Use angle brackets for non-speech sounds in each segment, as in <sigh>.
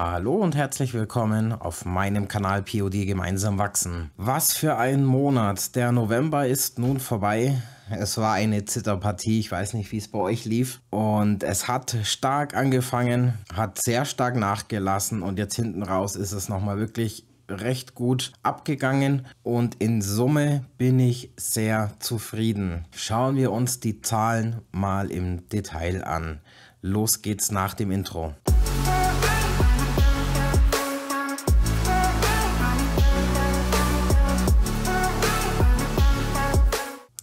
Hallo und herzlich willkommen auf meinem Kanal POD gemeinsam wachsen. Was für ein Monat. Der November ist nun vorbei. Es war eine Zitterpartie, ich weiß nicht, wie es bei euch lief. Und es hat stark angefangen, hat sehr stark nachgelassen und jetzt hinten raus ist es nochmal wirklich recht gut abgegangen und in Summe bin ich sehr zufrieden. Schauen wir uns die Zahlen mal im Detail an. Los geht's nach dem Intro.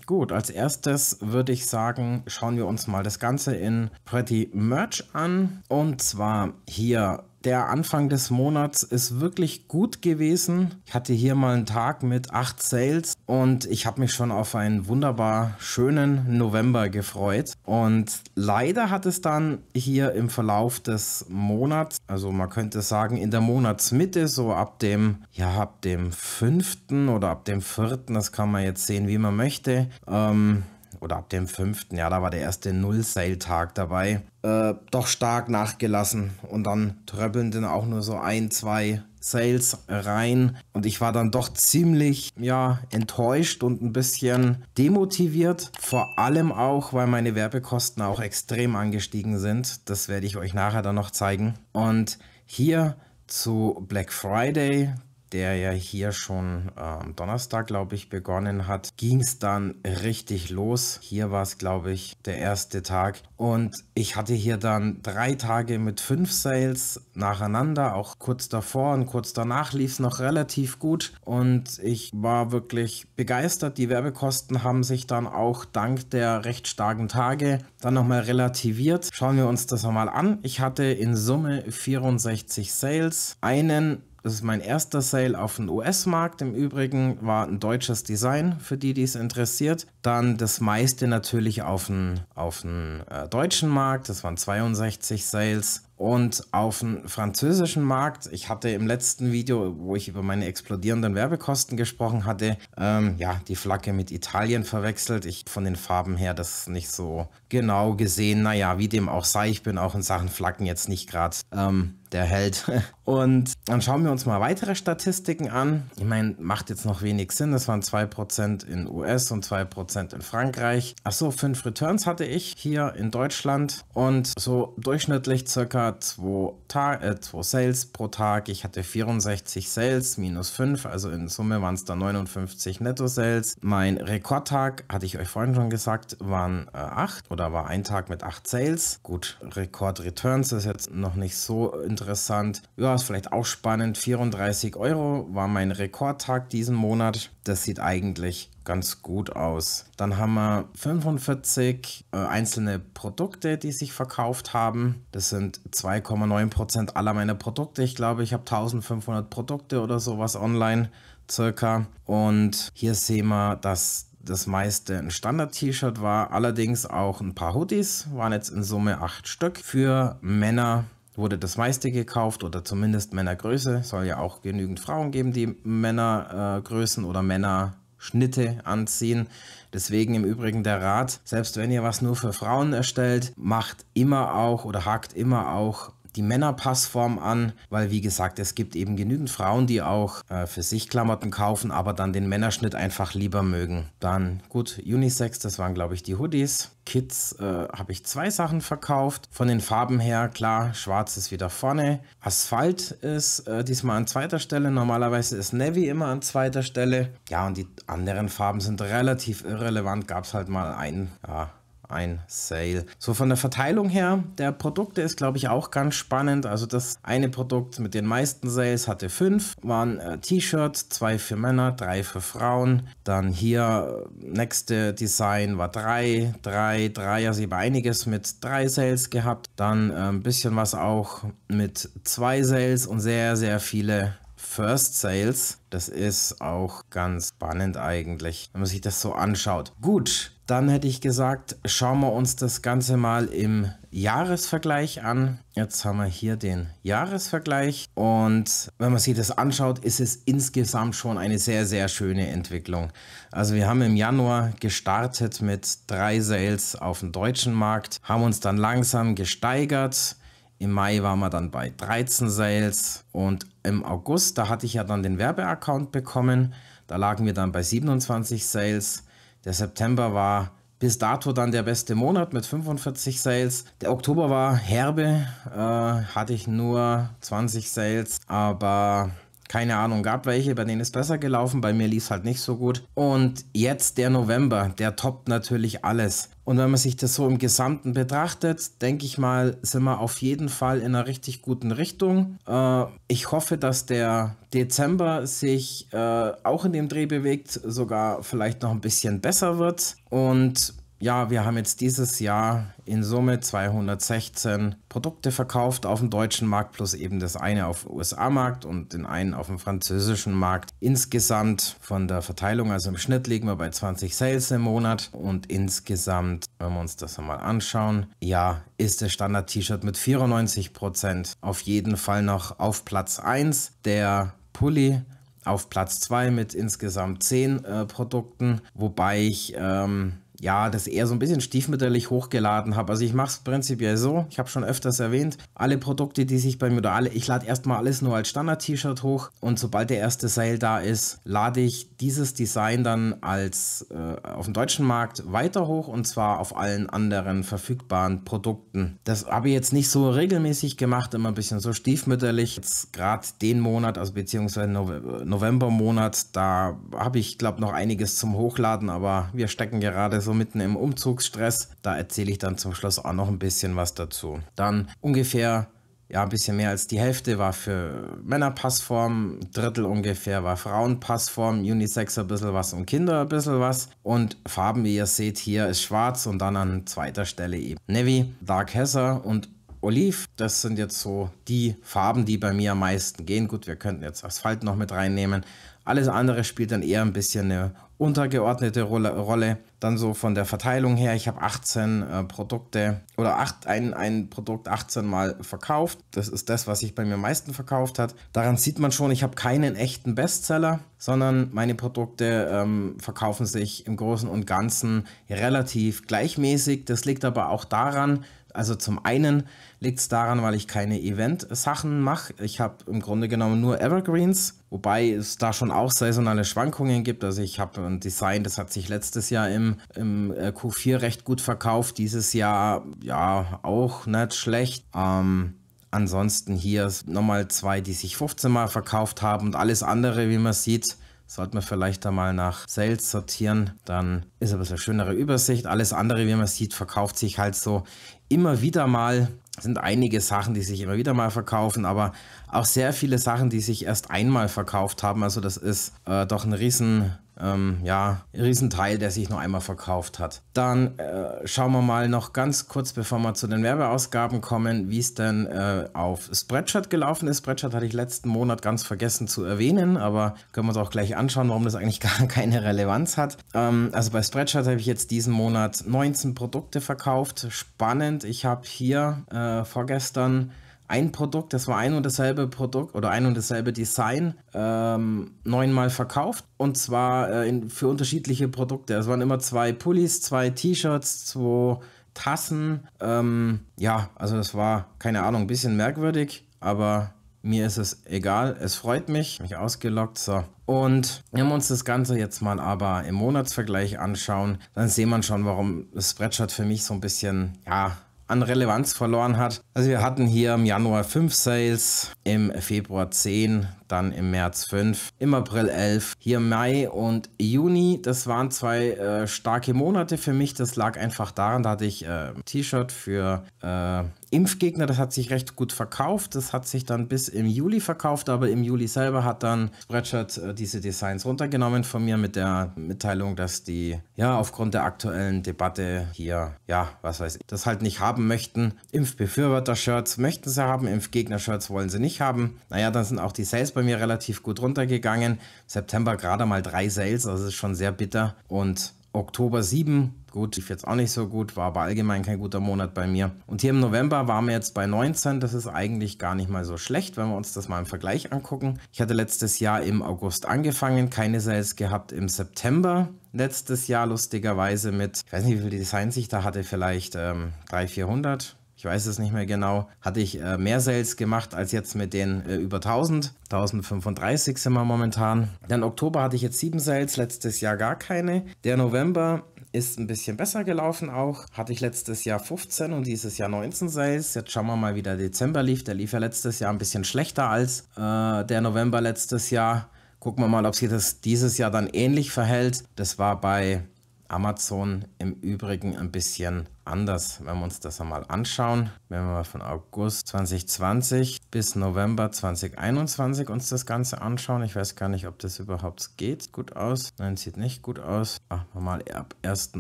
Gut, als erstes würde ich sagen, schauen wir uns mal das Ganze in Pretty Merch an. Und zwar hier der Anfang des Monats ist wirklich gut gewesen. Ich hatte hier mal einen Tag mit acht Sales und ich habe mich schon auf einen wunderbar schönen November gefreut. Und leider hat es dann hier im Verlauf des Monats, also man könnte sagen in der Monatsmitte, so ab dem, ja, ab dem fünften oder ab dem vierten, das kann man jetzt sehen, wie man möchte, ähm, oder ab dem fünften, ja, da war der erste Null-Sale-Tag dabei, äh, doch stark nachgelassen. Und dann tröppeln dann auch nur so ein, zwei Sales rein. Und ich war dann doch ziemlich, ja, enttäuscht und ein bisschen demotiviert. Vor allem auch, weil meine Werbekosten auch extrem angestiegen sind. Das werde ich euch nachher dann noch zeigen. Und hier zu Black Friday, der ja hier schon äh, am Donnerstag, glaube ich, begonnen hat, ging es dann richtig los. Hier war es, glaube ich, der erste Tag. Und ich hatte hier dann drei Tage mit fünf Sales nacheinander, auch kurz davor und kurz danach lief es noch relativ gut. Und ich war wirklich begeistert. Die Werbekosten haben sich dann auch dank der recht starken Tage dann nochmal relativiert. Schauen wir uns das nochmal an. Ich hatte in Summe 64 Sales, einen das ist mein erster Sale auf dem US-Markt. Im Übrigen war ein deutsches Design, für die, die es interessiert. Dann das meiste natürlich auf dem auf äh, deutschen Markt. Das waren 62 Sales. Und auf dem französischen Markt, ich hatte im letzten Video, wo ich über meine explodierenden Werbekosten gesprochen hatte, ähm, ja, die Flagge mit Italien verwechselt. Ich von den Farben her das nicht so genau gesehen. Naja, wie dem auch sei, ich bin auch in Sachen Flaggen jetzt nicht gerade ähm, der Held. <laughs> Und dann schauen wir uns mal weitere Statistiken an. Ich meine, macht jetzt noch wenig Sinn. Das waren 2% in US und 2% in Frankreich. Achso, 5 Returns hatte ich hier in Deutschland und so durchschnittlich circa circa 2 äh, zwei Sales pro Tag. Ich hatte 64 Sales minus 5, also in Summe waren es da 59 Netto-Sales. Mein Rekordtag, hatte ich euch vorhin schon gesagt, waren äh, 8 oder war ein Tag mit 8 Sales. Gut, Rekord-Returns ist jetzt noch nicht so interessant. Ja, ist vielleicht auch spannend. 34 Euro war mein Rekordtag diesen Monat. Das sieht eigentlich ganz gut aus. Dann haben wir 45 äh, einzelne Produkte, die sich verkauft haben. Das sind 2,9% aller meiner Produkte. Ich glaube, ich habe 1500 Produkte oder sowas online circa. Und hier sehen wir, dass das meiste ein Standard-T-Shirt war, allerdings auch ein paar Hoodies, waren jetzt in Summe acht Stück. Für Männer wurde das meiste gekauft oder zumindest Männergröße. Soll ja auch genügend Frauen geben, die Männergrößen äh, oder Männer Schnitte anziehen. Deswegen im Übrigen der Rat, selbst wenn ihr was nur für Frauen erstellt, macht immer auch oder hakt immer auch die Männerpassform an, weil wie gesagt, es gibt eben genügend Frauen, die auch äh, für sich Klamotten kaufen, aber dann den Männerschnitt einfach lieber mögen. Dann gut, Unisex, das waren glaube ich die Hoodies. Kids äh, habe ich zwei Sachen verkauft. Von den Farben her, klar, schwarz ist wieder vorne. Asphalt ist äh, diesmal an zweiter Stelle. Normalerweise ist Navy immer an zweiter Stelle. Ja, und die anderen Farben sind relativ irrelevant. Gab es halt mal einen. Ja, ein Sale. So von der Verteilung her der Produkte ist, glaube ich, auch ganz spannend. Also das eine Produkt mit den meisten Sales hatte fünf, waren äh, T-Shirts, zwei für Männer, drei für Frauen. Dann hier äh, nächste Design war drei, drei, drei. Also ich habe einiges mit drei Sales gehabt. Dann äh, ein bisschen was auch mit zwei Sales und sehr, sehr viele First Sales. Das ist auch ganz spannend eigentlich, wenn man sich das so anschaut. Gut, dann hätte ich gesagt, schauen wir uns das Ganze mal im Jahresvergleich an. Jetzt haben wir hier den Jahresvergleich und wenn man sich das anschaut, ist es insgesamt schon eine sehr, sehr schöne Entwicklung. Also wir haben im Januar gestartet mit drei Sales auf dem deutschen Markt, haben uns dann langsam gesteigert. Im Mai waren wir dann bei 13 Sales und im August, da hatte ich ja dann den Werbeaccount bekommen, da lagen wir dann bei 27 Sales. Der September war bis dato dann der beste Monat mit 45 Sales. Der Oktober war herbe, äh, hatte ich nur 20 Sales, aber keine Ahnung, gab welche, bei denen ist besser gelaufen, bei mir lief es halt nicht so gut. Und jetzt der November, der toppt natürlich alles. Und wenn man sich das so im Gesamten betrachtet, denke ich mal, sind wir auf jeden Fall in einer richtig guten Richtung. Äh, ich hoffe, dass der Dezember sich äh, auch in dem Dreh bewegt, sogar vielleicht noch ein bisschen besser wird. Und ja, wir haben jetzt dieses Jahr in Summe 216 Produkte verkauft auf dem deutschen Markt, plus eben das eine auf dem USA-Markt und den einen auf dem französischen Markt. Insgesamt von der Verteilung, also im Schnitt liegen wir bei 20 Sales im Monat und insgesamt, wenn wir uns das einmal anschauen, ja, ist das Standard-T-Shirt mit 94% auf jeden Fall noch auf Platz 1. Der Pulli auf Platz 2 mit insgesamt 10 äh, Produkten, wobei ich... Ähm, ja, das eher so ein bisschen stiefmütterlich hochgeladen habe. Also ich mache es prinzipiell so, ich habe schon öfters erwähnt, alle Produkte, die sich bei mir oder alle, ich lade erstmal alles nur als Standard-T-Shirt hoch und sobald der erste Sale da ist, lade ich dieses Design dann als äh, auf dem deutschen Markt weiter hoch und zwar auf allen anderen verfügbaren Produkten. Das habe ich jetzt nicht so regelmäßig gemacht, immer ein bisschen so stiefmütterlich. Jetzt gerade den Monat, also beziehungsweise November-Monat, da habe ich, glaube noch einiges zum Hochladen, aber wir stecken gerade so also mitten im Umzugsstress. Da erzähle ich dann zum Schluss auch noch ein bisschen was dazu. Dann ungefähr ja, ein bisschen mehr als die Hälfte war für Männerpassform, ein Drittel ungefähr war Frauenpassform, Unisex ein bisschen was und Kinder ein bisschen was. Und Farben, wie ihr seht, hier ist schwarz und dann an zweiter Stelle eben Navy, Dark Hesser und Oliv. Das sind jetzt so die Farben, die bei mir am meisten gehen. Gut, wir könnten jetzt Asphalt noch mit reinnehmen. Alles andere spielt dann eher ein bisschen eine untergeordnete Rolle, Rolle. Dann so von der Verteilung her, ich habe 18 äh, Produkte oder acht, ein, ein Produkt 18 Mal verkauft. Das ist das, was sich bei mir am meisten verkauft hat. Daran sieht man schon, ich habe keinen echten Bestseller, sondern meine Produkte ähm, verkaufen sich im Großen und Ganzen relativ gleichmäßig. Das liegt aber auch daran, also zum einen liegt es daran, weil ich keine Event-Sachen mache. Ich habe im Grunde genommen nur Evergreens, wobei es da schon auch saisonale Schwankungen gibt. Also ich habe ein Design, das hat sich letztes Jahr im, im äh, Q4 recht gut verkauft, dieses Jahr ja auch nicht schlecht. Ähm, ansonsten hier nochmal zwei, die sich 15 Mal verkauft haben und alles andere, wie man sieht, Sollten wir vielleicht da mal nach Sales sortieren, dann ist ein eine schönere Übersicht. Alles andere, wie man sieht, verkauft sich halt so immer wieder mal. Es sind einige Sachen, die sich immer wieder mal verkaufen, aber auch sehr viele Sachen, die sich erst einmal verkauft haben. Also das ist äh, doch ein riesen ähm, ja, Riesenteil, der sich noch einmal verkauft hat. Dann äh, schauen wir mal noch ganz kurz, bevor wir zu den Werbeausgaben kommen, wie es denn äh, auf Spreadshirt gelaufen ist. Spreadshirt hatte ich letzten Monat ganz vergessen zu erwähnen, aber können wir uns auch gleich anschauen, warum das eigentlich <laughs> gar keine Relevanz hat. Ähm, also bei Spreadshirt habe ich jetzt diesen Monat 19 Produkte verkauft. Spannend, ich habe hier äh, vorgestern ein Produkt, das war ein und dasselbe Produkt oder ein und dasselbe Design ähm, neunmal verkauft und zwar äh, in, für unterschiedliche Produkte. Es waren immer zwei Pullis, zwei T-Shirts, zwei Tassen. Ähm, ja, also das war keine Ahnung, ein bisschen merkwürdig, aber mir ist es egal, es freut mich, mich ausgelockt, so. Und wenn wir uns das Ganze jetzt mal aber im Monatsvergleich anschauen, dann sehen wir schon, warum das Spreadshirt für mich so ein bisschen, ja, an Relevanz verloren hat. Also wir hatten hier im Januar 5 Sales, im Februar 10, dann im März 5, im April 11, hier Mai und Juni. Das waren zwei äh, starke Monate für mich. Das lag einfach daran, da hatte ich äh, T-Shirt für äh, Impfgegner, das hat sich recht gut verkauft. Das hat sich dann bis im Juli verkauft, aber im Juli selber hat dann Spreadshirt äh, diese Designs runtergenommen von mir mit der Mitteilung, dass die ja aufgrund der aktuellen Debatte hier, ja, was weiß ich, das halt nicht haben möchten. Impfbefürworter-Shirts möchten sie haben, Impfgegner-Shirts wollen sie nicht haben. Naja, dann sind auch die Sales bei mir relativ gut runtergegangen. September gerade mal drei Sales, also ist schon sehr bitter. Und Oktober 7, gut, lief jetzt auch nicht so gut, war aber allgemein kein guter Monat bei mir. Und hier im November waren wir jetzt bei 19, das ist eigentlich gar nicht mal so schlecht, wenn wir uns das mal im Vergleich angucken. Ich hatte letztes Jahr im August angefangen, keine Sales gehabt im September. Letztes Jahr lustigerweise mit, ich weiß nicht, wie viel Designs ich da hatte, vielleicht ähm, 300, 400 ich weiß es nicht mehr genau, hatte ich äh, mehr Sales gemacht als jetzt mit den äh, über 1000. 1035 sind wir momentan. Dann Oktober hatte ich jetzt 7 Sales, letztes Jahr gar keine. Der November ist ein bisschen besser gelaufen auch. Hatte ich letztes Jahr 15 und dieses Jahr 19 Sales. Jetzt schauen wir mal, wie der Dezember lief. Der lief ja letztes Jahr ein bisschen schlechter als äh, der November letztes Jahr. Gucken wir mal, ob sich das dieses Jahr dann ähnlich verhält. Das war bei Amazon im Übrigen ein bisschen anders, wenn wir uns das einmal anschauen. Wenn wir von August 2020 bis November 2021 uns das Ganze anschauen. Ich weiß gar nicht, ob das überhaupt geht. Gut aus. Nein, sieht nicht gut aus. Machen wir mal ab 1.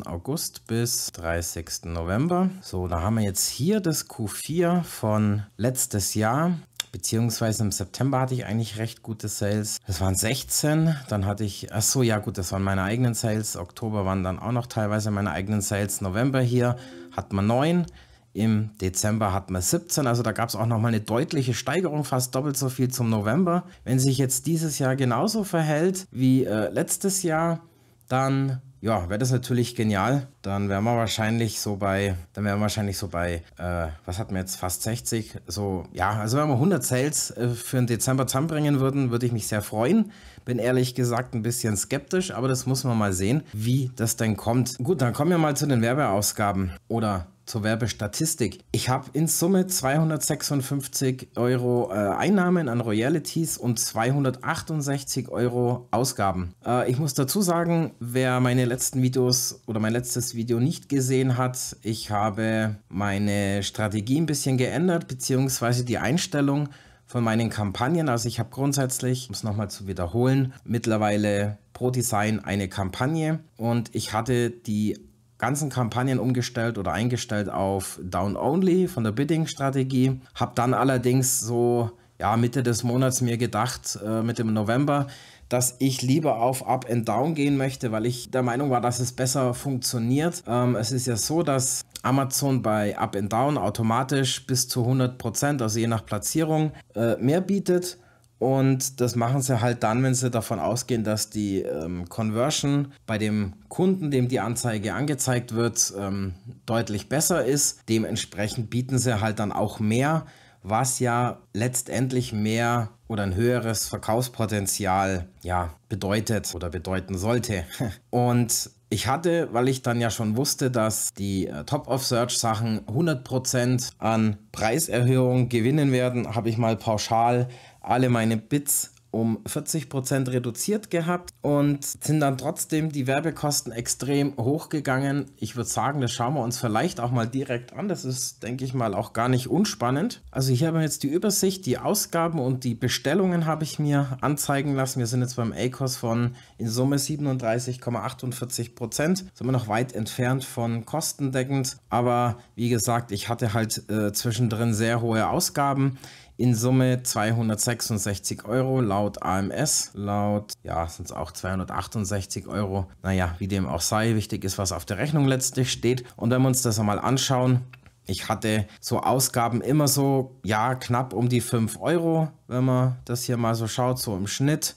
August bis 30. November. So, da haben wir jetzt hier das Q4 von letztes Jahr beziehungsweise im September hatte ich eigentlich recht gute Sales. Das waren 16, dann hatte ich, ach so, ja gut, das waren meine eigenen Sales. Oktober waren dann auch noch teilweise meine eigenen Sales. November hier hat man 9, im Dezember hat man 17, also da gab es auch nochmal eine deutliche Steigerung, fast doppelt so viel zum November. Wenn sich jetzt dieses Jahr genauso verhält wie äh, letztes Jahr, dann ja, wäre das natürlich genial. Dann wären wir wahrscheinlich so bei, dann wären wir wahrscheinlich so bei, äh, was hatten wir jetzt, fast 60. So, ja, also wenn wir 100 Sales äh, für den Dezember zusammenbringen würden, würde ich mich sehr freuen. Bin ehrlich gesagt ein bisschen skeptisch, aber das muss man mal sehen, wie das denn kommt. Gut, dann kommen wir mal zu den Werbeausgaben oder zur Werbestatistik. Ich habe in Summe 256 Euro äh, Einnahmen an Royalties und 268 Euro Ausgaben. Äh, ich muss dazu sagen, wer meine letzten Videos oder mein letztes Video nicht gesehen hat, ich habe meine Strategie ein bisschen geändert, beziehungsweise die Einstellung von meinen Kampagnen. Also ich habe grundsätzlich, um es nochmal zu wiederholen, mittlerweile pro Design eine Kampagne und ich hatte die ganzen Kampagnen umgestellt oder eingestellt auf Down-Only von der Bidding-Strategie. Habe dann allerdings so ja, Mitte des Monats mir gedacht, äh, mit dem November, dass ich lieber auf Up and Down gehen möchte, weil ich der Meinung war, dass es besser funktioniert. Ähm, es ist ja so, dass Amazon bei Up and Down automatisch bis zu 100%, also je nach Platzierung, äh, mehr bietet. Und das machen sie halt dann, wenn sie davon ausgehen, dass die ähm, Conversion bei dem Kunden, dem die Anzeige angezeigt wird, ähm, deutlich besser ist. Dementsprechend bieten sie halt dann auch mehr, was ja letztendlich mehr oder ein höheres Verkaufspotenzial ja, bedeutet oder bedeuten sollte. <laughs> Und ich hatte, weil ich dann ja schon wusste, dass die äh, Top-of-Search-Sachen 100% an Preiserhöhung gewinnen werden, habe ich mal pauschal alle meine Bits um 40% reduziert gehabt und sind dann trotzdem die Werbekosten extrem hochgegangen. Ich würde sagen, das schauen wir uns vielleicht auch mal direkt an. Das ist, denke ich mal, auch gar nicht unspannend. Also hier haben wir jetzt die Übersicht, die Ausgaben und die Bestellungen habe ich mir anzeigen lassen. Wir sind jetzt beim ACOS von in Summe 37,48%. Sind wir noch weit entfernt von kostendeckend. Aber wie gesagt, ich hatte halt äh, zwischendrin sehr hohe Ausgaben. In Summe 266 Euro laut AMS, laut, ja, sind es auch 268 Euro. Naja, wie dem auch sei, wichtig ist, was auf der Rechnung letztlich steht. Und wenn wir uns das einmal anschauen, ich hatte so Ausgaben immer so, ja, knapp um die 5 Euro, wenn man das hier mal so schaut, so im Schnitt.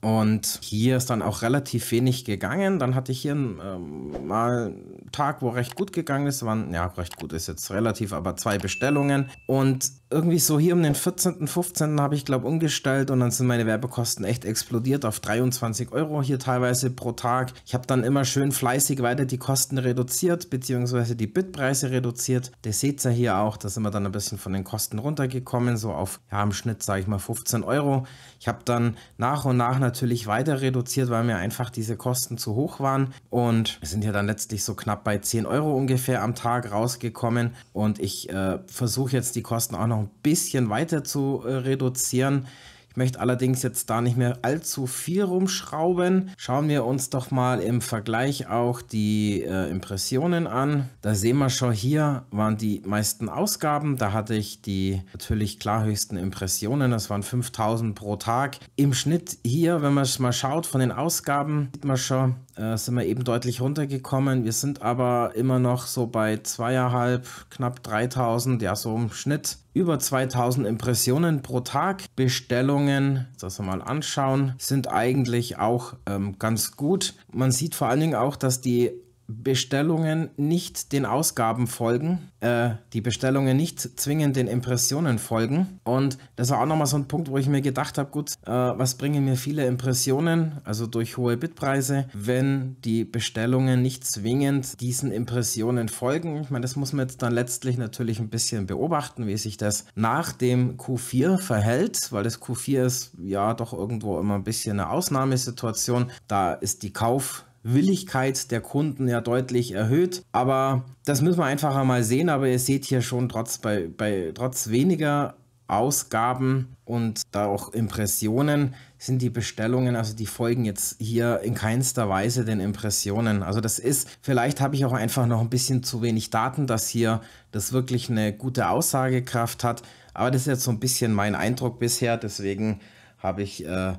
Und hier ist dann auch relativ wenig gegangen. Dann hatte ich hier ähm, mal Tag, wo recht gut gegangen ist, waren, ja, recht gut ist jetzt relativ, aber zwei Bestellungen. Und irgendwie so hier um den 14., 15. habe ich, glaube umgestellt und dann sind meine Werbekosten echt explodiert auf 23 Euro hier teilweise pro Tag. Ich habe dann immer schön fleißig weiter die Kosten reduziert, beziehungsweise die Bitpreise reduziert. Das seht ihr hier auch, da sind wir dann ein bisschen von den Kosten runtergekommen, so auf, ja, im Schnitt sage ich mal 15 Euro. Ich habe dann nach und nach natürlich weiter reduziert, weil mir einfach diese Kosten zu hoch waren und wir sind ja dann letztlich so knapp bei 10 Euro ungefähr am Tag rausgekommen und ich äh, versuche jetzt die Kosten auch noch ein bisschen weiter zu äh, reduzieren. Ich möchte allerdings jetzt da nicht mehr allzu viel rumschrauben. Schauen wir uns doch mal im Vergleich auch die äh, Impressionen an. Da sehen wir schon hier waren die meisten Ausgaben. Da hatte ich die natürlich klar höchsten Impressionen. Das waren 5000 pro Tag. Im Schnitt hier, wenn man es mal schaut von den Ausgaben, sieht man schon, äh, sind wir eben deutlich runtergekommen. Wir sind aber immer noch so bei zweieinhalb, knapp 3000, ja so im Schnitt über 2000 Impressionen pro Tag. Bestellungen, das mal anschauen, sind eigentlich auch ähm, ganz gut. Man sieht vor allen Dingen auch, dass die Bestellungen nicht den Ausgaben folgen, äh, die Bestellungen nicht zwingend den Impressionen folgen. Und das war auch nochmal so ein Punkt, wo ich mir gedacht habe, gut, äh, was bringen mir viele Impressionen, also durch hohe Bitpreise, wenn die Bestellungen nicht zwingend diesen Impressionen folgen. Ich meine, das muss man jetzt dann letztlich natürlich ein bisschen beobachten, wie sich das nach dem Q4 verhält, weil das Q4 ist ja doch irgendwo immer ein bisschen eine Ausnahmesituation. Da ist die Kauf Willigkeit der Kunden ja deutlich erhöht. Aber das müssen wir einfach einmal sehen. Aber ihr seht hier schon trotz, bei, bei, trotz weniger Ausgaben und da auch Impressionen sind die Bestellungen, also die folgen jetzt hier in keinster Weise den Impressionen. Also das ist, vielleicht habe ich auch einfach noch ein bisschen zu wenig Daten, dass hier das wirklich eine gute Aussagekraft hat. Aber das ist jetzt so ein bisschen mein Eindruck bisher, deswegen habe ich äh,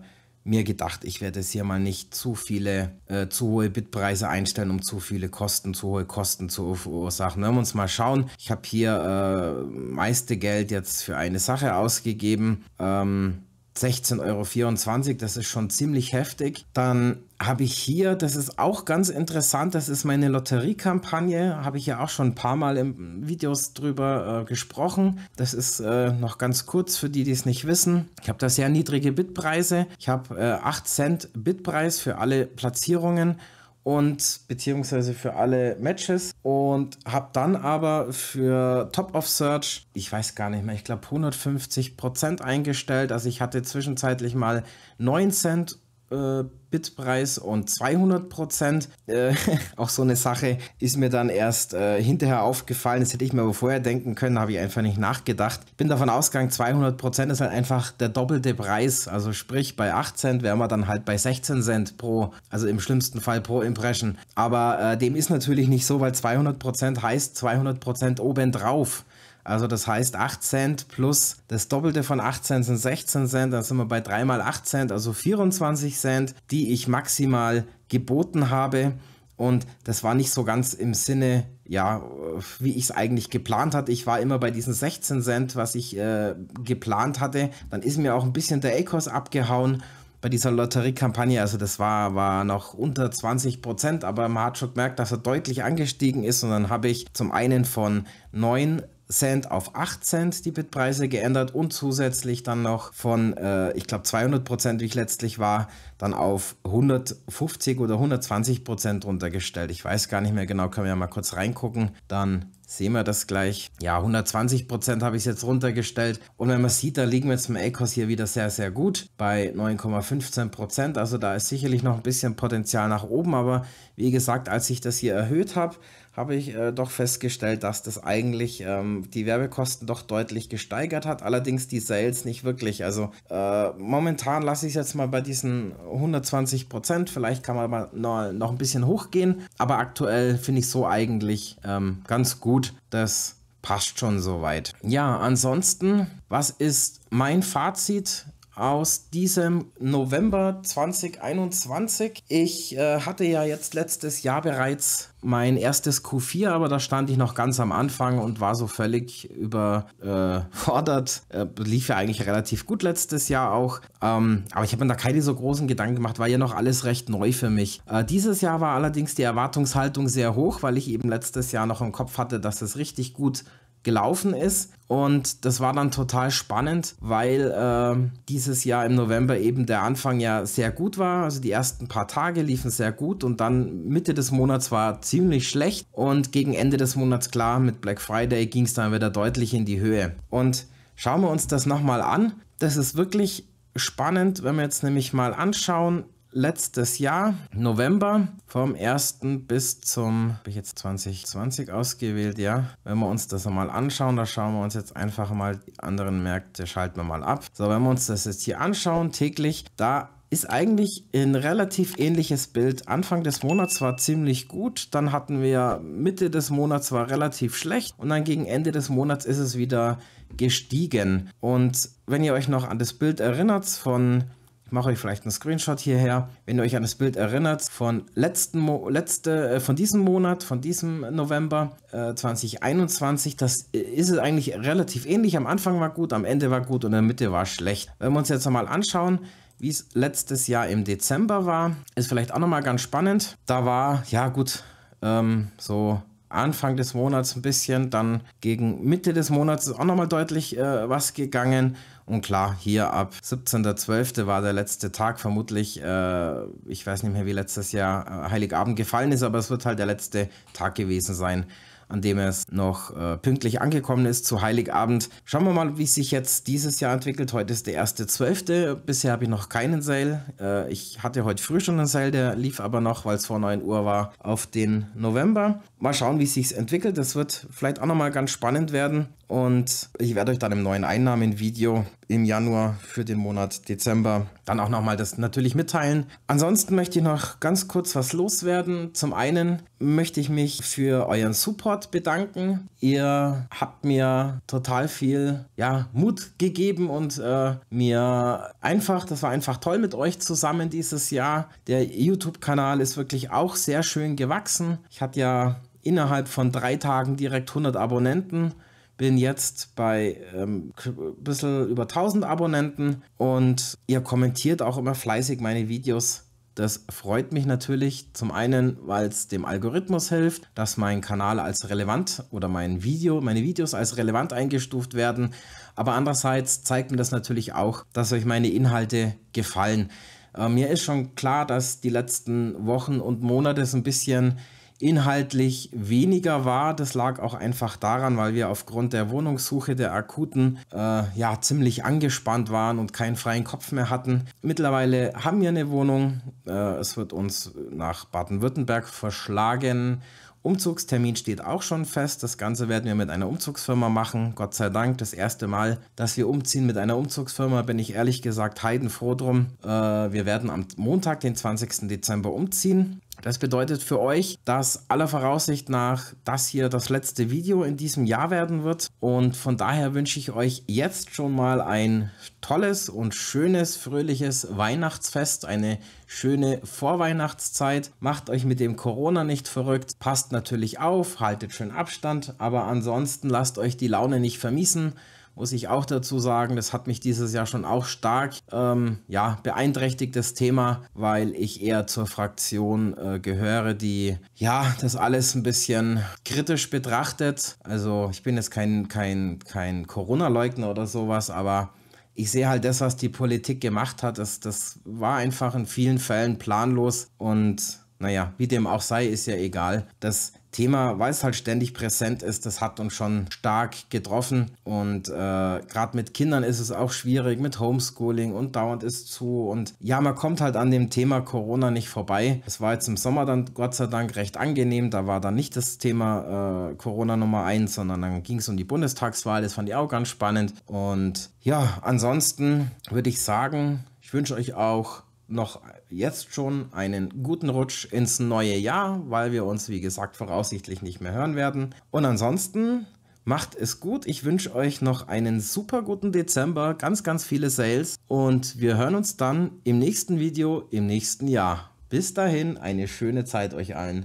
mir gedacht, ich werde es hier mal nicht zu viele, äh, zu hohe Bitpreise einstellen, um zu viele Kosten, zu hohe Kosten zu verursachen. Wenn wir uns mal schauen, ich habe hier äh, meiste Geld jetzt für eine Sache ausgegeben. Ähm, 16,24 Euro, das ist schon ziemlich heftig. Dann habe ich hier, das ist auch ganz interessant, das ist meine Lotteriekampagne, habe ich ja auch schon ein paar Mal in Videos drüber äh, gesprochen. Das ist äh, noch ganz kurz für die, die es nicht wissen. Ich habe da sehr niedrige Bitpreise. Ich habe äh, 8 Cent Bitpreis für alle Platzierungen und beziehungsweise für alle Matches und habe dann aber für Top of Search, ich weiß gar nicht mehr, ich glaube 150% Prozent eingestellt. Also ich hatte zwischenzeitlich mal 9 Cent äh, Bitpreis und 200 Prozent. Äh, <laughs> auch so eine Sache ist mir dann erst äh, hinterher aufgefallen. Das hätte ich mir aber vorher denken können, habe ich einfach nicht nachgedacht. Bin davon ausgegangen, 200 Prozent ist halt einfach der doppelte Preis. Also sprich, bei 8 Cent wären wir dann halt bei 16 Cent pro, also im schlimmsten Fall pro Impression. Aber äh, dem ist natürlich nicht so, weil 200 Prozent heißt 200 Prozent obendrauf. Also das heißt 8 Cent plus das Doppelte von 8 Cent sind 16 Cent, dann sind wir bei 3 mal 8 Cent, also 24 Cent, die ich maximal geboten habe. Und das war nicht so ganz im Sinne, ja, wie ich es eigentlich geplant hatte. Ich war immer bei diesen 16 Cent, was ich äh, geplant hatte. Dann ist mir auch ein bisschen der Ecos abgehauen bei dieser Lotteriekampagne. Also das war, war noch unter 20 Prozent, aber man hat schon gemerkt, dass er deutlich angestiegen ist. Und dann habe ich zum einen von 9 Cent auf 8 Cent die Bitpreise geändert und zusätzlich dann noch von, äh, ich glaube, 200 Prozent, wie ich letztlich war, dann auf 150 oder 120 Prozent runtergestellt. Ich weiß gar nicht mehr genau, können wir ja mal kurz reingucken. Dann sehen wir das gleich. Ja, 120 Prozent habe ich es jetzt runtergestellt. Und wenn man sieht, da liegen wir jetzt mit Ecos hier wieder sehr, sehr gut bei 9,15 Prozent. Also da ist sicherlich noch ein bisschen Potenzial nach oben. Aber wie gesagt, als ich das hier erhöht habe, habe ich äh, doch festgestellt, dass das eigentlich ähm, die Werbekosten doch deutlich gesteigert hat, allerdings die Sales nicht wirklich. Also äh, momentan lasse ich es jetzt mal bei diesen 120 Prozent, vielleicht kann man mal noch, noch ein bisschen hochgehen, aber aktuell finde ich so eigentlich ähm, ganz gut, dass passt schon soweit. Ja, ansonsten, was ist mein Fazit aus diesem November 2021. Ich äh, hatte ja jetzt letztes Jahr bereits mein erstes Q4, aber da stand ich noch ganz am Anfang und war so völlig überfordert. Äh, lief ja eigentlich relativ gut letztes Jahr auch. Ähm, aber ich habe mir da keine so großen Gedanken gemacht, war ja noch alles recht neu für mich. Äh, dieses Jahr war allerdings die Erwartungshaltung sehr hoch, weil ich eben letztes Jahr noch im Kopf hatte, dass es richtig gut gelaufen ist. Und das war dann total spannend, weil äh, dieses Jahr im November eben der Anfang ja sehr gut war. Also die ersten paar Tage liefen sehr gut und dann Mitte des Monats war ziemlich schlecht. Und gegen Ende des Monats, klar, mit Black Friday ging es dann wieder deutlich in die Höhe. Und schauen wir uns das nochmal an. Das ist wirklich spannend, wenn wir jetzt nämlich mal anschauen, letztes Jahr, November, vom 1. bis zum, habe ich jetzt 2020 ausgewählt, ja. Wenn wir uns das mal anschauen, da schauen wir uns jetzt einfach mal die anderen Märkte, schalten wir mal ab. So, wenn wir uns das jetzt hier anschauen, täglich, da ist eigentlich ein relativ ähnliches Bild. Anfang des Monats war ziemlich gut, dann hatten wir Mitte des Monats war relativ schlecht und dann gegen Ende des Monats ist es wieder gestiegen. Und wenn ihr euch noch an das Bild erinnert von ich mache euch vielleicht einen Screenshot hierher. Wenn ihr euch an das Bild erinnert von, letzten Mo letzte, äh, von diesem Monat, von diesem November äh, 2021, das ist es eigentlich relativ ähnlich. Am Anfang war gut, am Ende war gut und in der Mitte war schlecht. Wenn wir uns jetzt mal anschauen, wie es letztes Jahr im Dezember war, ist vielleicht auch nochmal ganz spannend. Da war, ja gut, ähm, so Anfang des Monats ein bisschen, dann gegen Mitte des Monats ist auch nochmal deutlich äh, was gegangen. Und klar, hier ab 17.12. war der letzte Tag, vermutlich, äh, ich weiß nicht mehr, wie letztes Jahr äh, Heiligabend gefallen ist, aber es wird halt der letzte Tag gewesen sein, an dem es noch äh, pünktlich angekommen ist zu Heiligabend. Schauen wir mal, wie sich jetzt dieses Jahr entwickelt. Heute ist der 1.12. Bisher habe ich noch keinen Sale. Äh, ich hatte heute früh schon einen Sale, der lief aber noch, weil es vor 9 Uhr war, auf den November. Mal schauen, wie sich entwickelt. Das wird vielleicht auch nochmal ganz spannend werden. Und ich werde euch dann im neuen Einnahmenvideo im Januar für den Monat Dezember dann auch nochmal das natürlich mitteilen. Ansonsten möchte ich noch ganz kurz was loswerden. Zum einen möchte ich mich für euren Support bedanken. Ihr habt mir total viel ja, Mut gegeben und äh, mir einfach, das war einfach toll mit euch zusammen dieses Jahr. Der YouTube-Kanal ist wirklich auch sehr schön gewachsen. Ich hatte ja innerhalb von drei Tagen direkt 100 Abonnenten bin jetzt bei ähm, ein bisschen über 1000 Abonnenten und ihr kommentiert auch immer fleißig meine Videos. Das freut mich natürlich zum einen, weil es dem Algorithmus hilft, dass mein Kanal als relevant oder mein Video, meine Videos als relevant eingestuft werden. Aber andererseits zeigt mir das natürlich auch, dass euch meine Inhalte gefallen. Äh, mir ist schon klar, dass die letzten Wochen und Monate so ein bisschen inhaltlich weniger war. Das lag auch einfach daran, weil wir aufgrund der Wohnungssuche der akuten äh, ja ziemlich angespannt waren und keinen freien Kopf mehr hatten. Mittlerweile haben wir eine Wohnung. Äh, es wird uns nach Baden-Württemberg verschlagen. Umzugstermin steht auch schon fest. Das Ganze werden wir mit einer Umzugsfirma machen. Gott sei Dank, das erste Mal, dass wir umziehen mit einer Umzugsfirma, bin ich ehrlich gesagt heidenfroh drum. Äh, wir werden am Montag, den 20. Dezember, umziehen. Das bedeutet für euch, dass aller Voraussicht nach das hier das letzte Video in diesem Jahr werden wird. Und von daher wünsche ich euch jetzt schon mal ein tolles und schönes, fröhliches Weihnachtsfest, eine schöne Vorweihnachtszeit. Macht euch mit dem Corona nicht verrückt, passt natürlich auf, haltet schön Abstand, aber ansonsten lasst euch die Laune nicht vermiesen muss ich auch dazu sagen, das hat mich dieses Jahr schon auch stark ähm, ja, beeinträchtigt, das Thema, weil ich eher zur Fraktion äh, gehöre, die ja das alles ein bisschen kritisch betrachtet. Also ich bin jetzt kein, kein, kein Corona-Leugner oder sowas, aber ich sehe halt das, was die Politik gemacht hat, das, das war einfach in vielen Fällen planlos und naja, wie dem auch sei, ist ja egal. Das Thema, weil es halt ständig präsent ist, das hat uns schon stark getroffen. Und äh, gerade mit Kindern ist es auch schwierig, mit Homeschooling und dauernd ist zu. Und ja, man kommt halt an dem Thema Corona nicht vorbei. Es war jetzt im Sommer dann Gott sei Dank recht angenehm. Da war dann nicht das Thema äh, Corona Nummer eins, sondern dann ging es um die Bundestagswahl. Das fand ich auch ganz spannend. Und ja, ansonsten würde ich sagen, ich wünsche euch auch noch jetzt schon einen guten Rutsch ins neue Jahr, weil wir uns, wie gesagt, voraussichtlich nicht mehr hören werden. Und ansonsten macht es gut. Ich wünsche euch noch einen super guten Dezember, ganz, ganz viele Sales und wir hören uns dann im nächsten Video im nächsten Jahr. Bis dahin eine schöne Zeit euch allen.